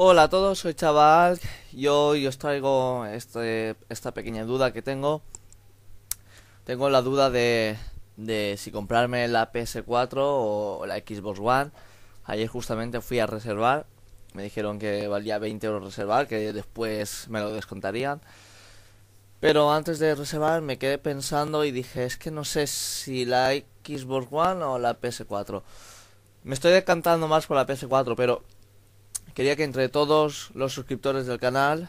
Hola a todos, soy Chaval y hoy os traigo este, esta pequeña duda que tengo. Tengo la duda de, de si comprarme la PS4 o la Xbox One. Ayer justamente fui a reservar, me dijeron que valía 20 euros reservar, que después me lo descontarían. Pero antes de reservar me quedé pensando y dije, es que no sé si la Xbox One o la PS4. Me estoy decantando más por la PS4, pero Quería que entre todos los suscriptores del canal,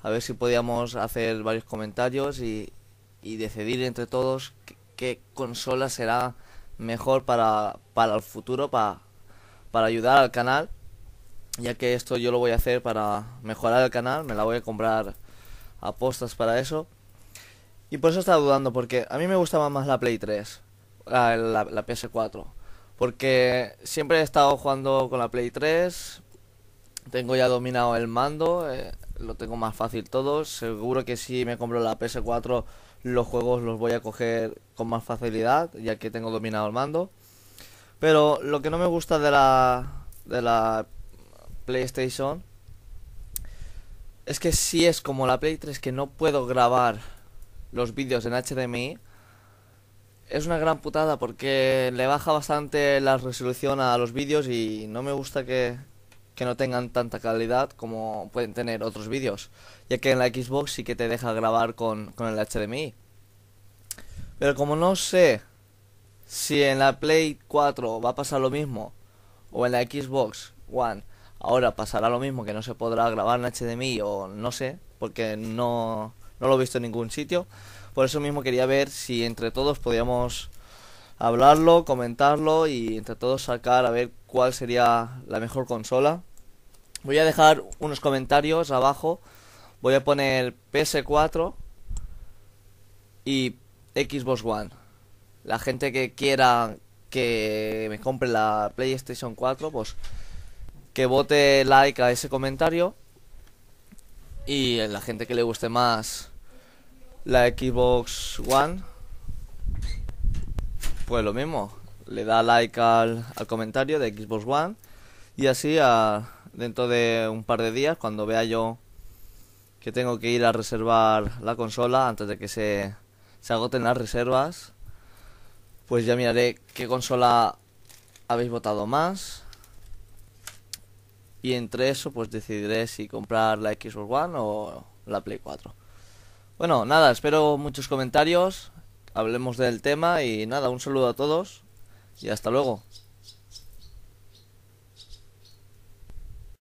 a ver si podíamos hacer varios comentarios y, y decidir entre todos qué, consola será mejor para, el futuro, para, para ayudar al canal. Ya que esto yo lo voy a hacer para mejorar el canal, me la voy a comprar A postas para eso. Y por eso estaba dudando, porque a mí me gustaba más la Play 3, ah, la, la PS4. Porque siempre he estado jugando con la Play 3, tengo ya dominado el mando, eh, lo tengo más fácil todo. Seguro que si me compro la PS4 los juegos los voy a coger con más facilidad, ya que tengo dominado el mando. Pero lo que no me gusta de la, de la PlayStation es que si es como la Play 3 que no puedo grabar los vídeos en HDMI, es una gran putada porque le baja bastante la resolución a los vídeos y no me gusta que, que no tengan tanta calidad como pueden tener otros vídeos, ya que en la Xbox sí que te deja grabar con, el HDMI. Pero como no sé si en la Play 4 va a pasar lo mismo o en la Xbox One ahora pasará lo mismo que no se podrá grabar en HDMI o no sé, porque no, no lo he visto en ningún sitio. Por eso mismo quería ver si entre todos podíamos hablarlo, comentarlo y entre todos sacar a ver cuál sería la mejor consola Voy a dejar unos comentarios abajo. Voy a poner PS4 y Xbox One. La gente que quiera que me compre la PlayStation 4, pues que vote like a ese comentario. Y la gente que le guste más la Xbox One, pues lo mismo. Le da like al, al comentario de Xbox One y así a, dentro de un par de días, cuando vea yo que tengo que ir a reservar la consola antes de que se, agoten las reservas, pues ya miraré qué consola habéis votado más. Y entre eso, pues decidiré si comprar la Xbox One o la Play 4. Bueno, nada, espero muchos comentarios, hablemos del tema y nada, un saludo a todos y hasta luego.